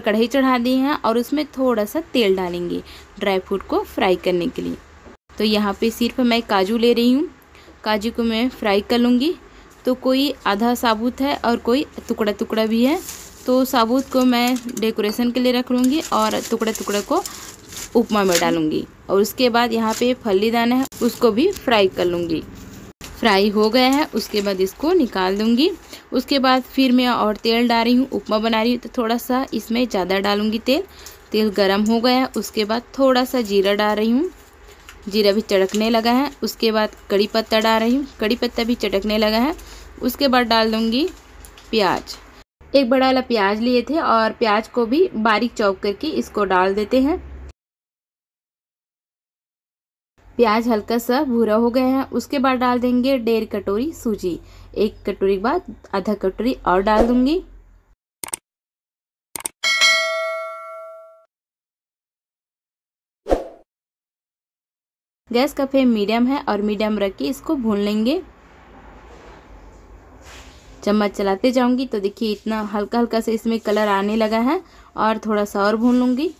पर कढ़ाई चढ़ा दी है और उसमें थोड़ा सा तेल डालेंगे ड्राई फ्रूट को फ्राई करने के लिए तो यहाँ पे सिर्फ मैं काजू ले रही हूँ काजू को मैं फ्राई कर लूँगी तो कोई आधा साबुत है और कोई टुकड़ा टुकड़ा भी है तो साबुत को मैं डेकोरेशन के लिए रख लूँगी और टुकड़े टुकड़े को उपमा में डालूँगी और उसके बाद यहाँ पे फली दाना है उसको भी फ्राई कर लूँगी फ्राई हो गया है उसके बाद इसको निकाल दूँगी उसके बाद फिर मैं और तेल डाल रही हूँ उपमा बना रही हूँ तो थोड़ा सा इसमें ज़्यादा डालूँगी तेल तेल गर्म हो गया है उसके बाद थोड़ा सा जीरा डाल रही हूँ जीरा भी चटकने लगा है उसके बाद कड़ी पत्ता डाल रही हूँ कड़ी पत्ता भी चटकने लगा है उसके बाद डाल दूँगी प्याज एक बड़ा वाला प्याज लिए थे और प्याज को भी बारीक चौक करके इसको डाल देते हैं प्याज हल्का सा भूरा हो गया है उसके बाद डाल देंगे डेढ़ कटोरी सूजी एक कटोरी के बाद आधा कटोरी और डाल दूंगी गैस का फ्लेम मीडियम है और मीडियम रख के इसको भून लेंगे चम्मच चलाते जाऊंगी तो देखिए इतना हल्का हल्का से इसमें कलर आने लगा है और थोड़ा सा और भून लूंगी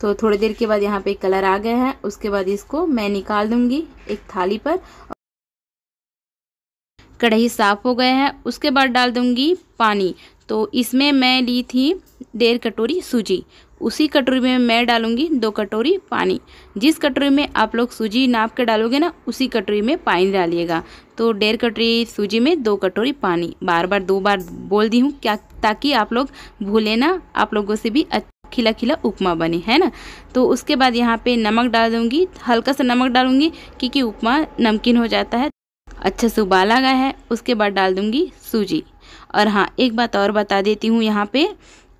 तो थोड़ी देर के बाद यहाँ पे कलर आ गया है उसके बाद इसको मैं निकाल दूंगी एक थाली पर कढ़ाई साफ़ हो गया है उसके बाद डाल दूंगी पानी तो इसमें मैं ली थी डेढ़ कटोरी सूजी उसी कटोरी में मैं डालूंगी दो कटोरी पानी जिस कटोरी में आप लोग सूजी नाप के डालोगे ना उसी कटोरी में पानी डालिएगा तो डेढ़ कटोरी सूजी में दो कटोरी पानी बार बार दो बार बोल दी हूँ क्या ताकि आप लोग भूले ना आप लोगों से भी अच्छा खिला खिला उपमा बने है ना तो उसके बाद यहाँ पे नमक डाल दूँगी हल्का सा नमक डालूंगी क्योंकि उपमा नमकीन हो जाता है अच्छा से उबाला गया है उसके बाद डाल दूँगी सूजी और हाँ एक बात और बता देती हूँ यहाँ पे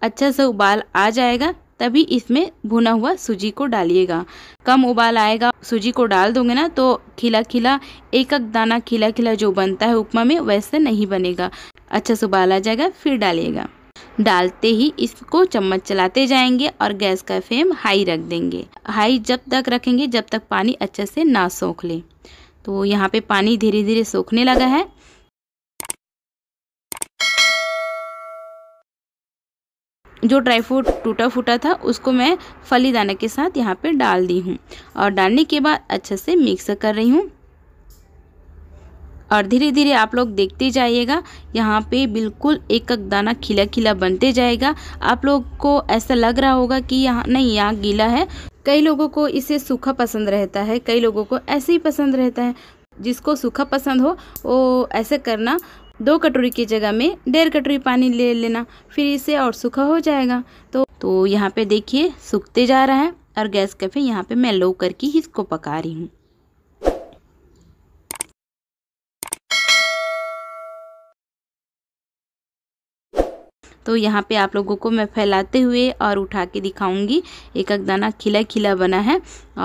अच्छा सा उबाल आ जाएगा तभी इसमें भुना हुआ सूजी को डालिएगा कम उबाल आएगा सूजी को डाल दोगे ना तो खिला खिला एक एक दाना खिला खिला जो बनता है उपमा में वैसे नहीं बनेगा अच्छा से उबाल आ जाएगा फिर डालिएगा डालते ही इसको चम्मच चलाते जाएंगे और गैस का फ्लेम हाई रख देंगे हाई जब तक रखेंगे जब तक पानी अच्छे से ना सोख ले तो यहाँ पे पानी धीरे धीरे सोखने लगा है जो ड्राई फ्रूट टूटा फूटा था उसको मैं फली दाने के साथ यहाँ पे डाल दी हूँ और डालने के बाद अच्छे से मिक्स कर रही हूँ और धीरे धीरे आप लोग देखते जाइएगा यहाँ पे बिल्कुल एक एक दाना खिला खिला बनते जाएगा आप लोग को ऐसा लग रहा होगा कि यहाँ नहीं यहाँ गीला है कई लोगों को इसे सूखा पसंद रहता है कई लोगों को ऐसे ही पसंद रहता है जिसको सूखा पसंद हो वो ऐसे करना दो कटोरी की जगह में डेढ़ कटोरी पानी ले लेना फिर इसे और सूखा हो जाएगा तो तो यहाँ पे देखिए सूखते जा रहा है और गैस कैफे फिर यहाँ पे मैं लो करके ही इसको पका रही हूँ तो यहाँ पे आप लोगों को मैं फैलाते हुए और उठा के दिखाऊंगी एक एक दाना खिला खिला बना है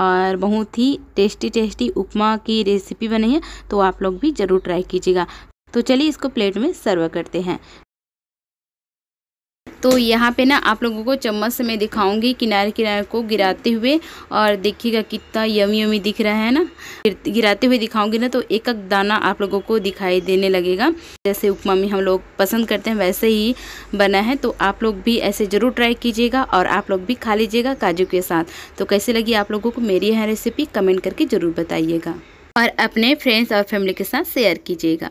और बहुत ही टेस्टी टेस्टी उपमा की रेसिपी बनी है तो आप लोग भी ज़रूर ट्राई कीजिएगा तो चलिए इसको प्लेट में सर्व करते हैं तो यहाँ पे ना आप लोगों को चम्मच से मैं दिखाऊंगी किनारे किनारे को गिराते हुए और देखिएगा कितना यमी यमी दिख रहा है ना गिराते हुए दिखाऊंगी ना तो एक एक दाना आप लोगों को दिखाई देने लगेगा जैसे उपमा में हम लोग पसंद करते हैं वैसे ही बना है तो आप लोग भी ऐसे ज़रूर ट्राई कीजिएगा और आप लोग भी खा लीजिएगा काजू के साथ तो कैसे लगी आप लोगों को मेरी यह रेसिपी कमेंट करके ज़रूर बताइएगा और अपने फ्रेंड्स और फैमिली के साथ शेयर कीजिएगा